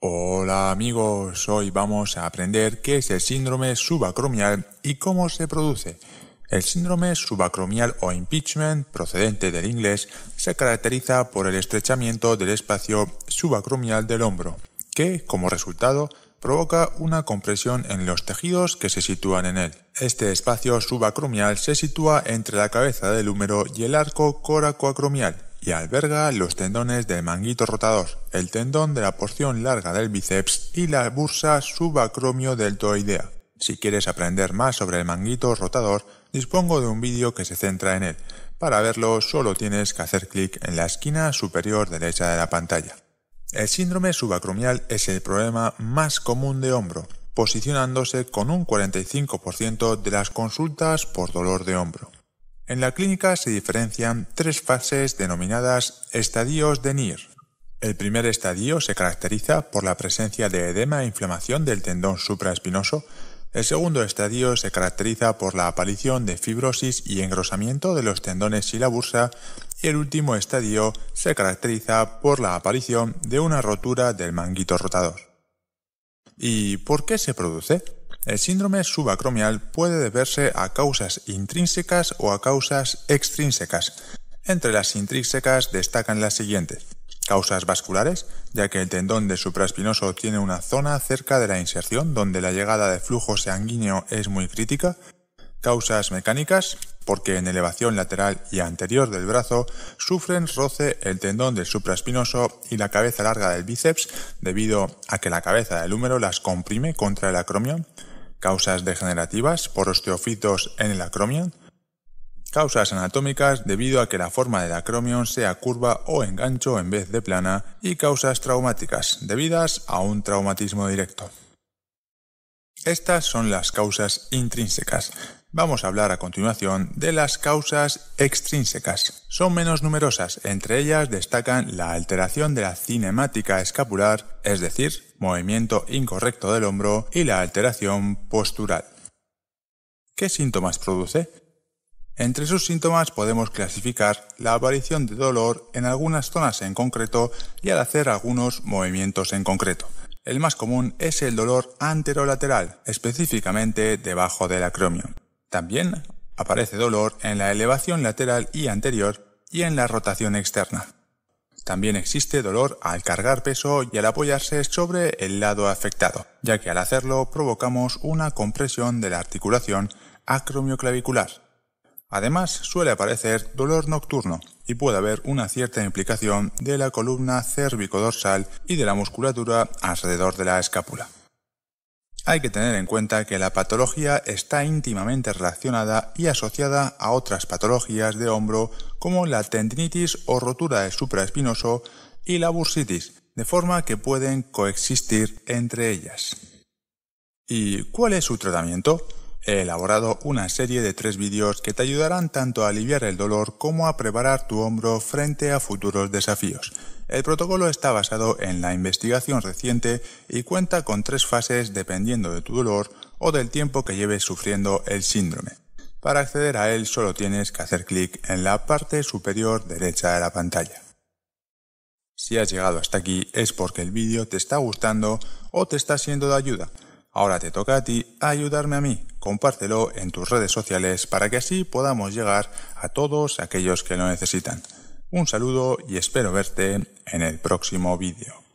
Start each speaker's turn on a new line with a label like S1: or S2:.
S1: Hola amigos, hoy vamos a aprender qué es el síndrome subacromial y cómo se produce. El síndrome subacromial o impeachment, procedente del inglés, se caracteriza por el estrechamiento del espacio subacromial del hombro, que, como resultado, provoca una compresión en los tejidos que se sitúan en él. Este espacio subacromial se sitúa entre la cabeza del húmero y el arco coracoacromial y alberga los tendones del manguito rotador el tendón de la porción larga del bíceps y la bursa subacromio deltoidea. Si quieres aprender más sobre el manguito rotador, dispongo de un vídeo que se centra en él. Para verlo solo tienes que hacer clic en la esquina superior derecha de la pantalla. El síndrome subacromial es el problema más común de hombro, posicionándose con un 45% de las consultas por dolor de hombro. En la clínica se diferencian tres fases denominadas estadios de NIR, el primer estadio se caracteriza por la presencia de edema e inflamación del tendón supraespinoso. El segundo estadio se caracteriza por la aparición de fibrosis y engrosamiento de los tendones y la bursa. Y el último estadio se caracteriza por la aparición de una rotura del manguito rotador. ¿Y por qué se produce? El síndrome subacromial puede deberse a causas intrínsecas o a causas extrínsecas. Entre las intrínsecas destacan las siguientes Causas vasculares, ya que el tendón de supraespinoso tiene una zona cerca de la inserción donde la llegada de flujo sanguíneo es muy crítica. Causas mecánicas, porque en elevación lateral y anterior del brazo sufren roce el tendón del supraespinoso y la cabeza larga del bíceps debido a que la cabeza del húmero las comprime contra el acromion. Causas degenerativas por osteofitos en el acromion Causas anatómicas debido a que la forma del acromion sea curva o engancho en vez de plana y causas traumáticas debidas a un traumatismo directo. Estas son las causas intrínsecas. Vamos a hablar a continuación de las causas extrínsecas. Son menos numerosas, entre ellas destacan la alteración de la cinemática escapular, es decir, movimiento incorrecto del hombro y la alteración postural. ¿Qué síntomas produce? Entre sus síntomas podemos clasificar la aparición de dolor en algunas zonas en concreto y al hacer algunos movimientos en concreto. El más común es el dolor anterolateral, específicamente debajo del acromion. También aparece dolor en la elevación lateral y anterior y en la rotación externa. También existe dolor al cargar peso y al apoyarse sobre el lado afectado, ya que al hacerlo provocamos una compresión de la articulación acromioclavicular. Además, suele aparecer dolor nocturno y puede haber una cierta implicación de la columna cérvico-dorsal y de la musculatura alrededor de la escápula. Hay que tener en cuenta que la patología está íntimamente relacionada y asociada a otras patologías de hombro como la tendinitis o rotura de supraespinoso y la bursitis, de forma que pueden coexistir entre ellas. ¿Y cuál es su tratamiento? He elaborado una serie de tres vídeos que te ayudarán tanto a aliviar el dolor como a preparar tu hombro frente a futuros desafíos. El protocolo está basado en la investigación reciente y cuenta con tres fases dependiendo de tu dolor o del tiempo que lleves sufriendo el síndrome. Para acceder a él solo tienes que hacer clic en la parte superior derecha de la pantalla. Si has llegado hasta aquí es porque el vídeo te está gustando o te está siendo de ayuda. Ahora te toca a ti ayudarme a mí. Compártelo en tus redes sociales para que así podamos llegar a todos aquellos que lo necesitan. Un saludo y espero verte en el próximo vídeo.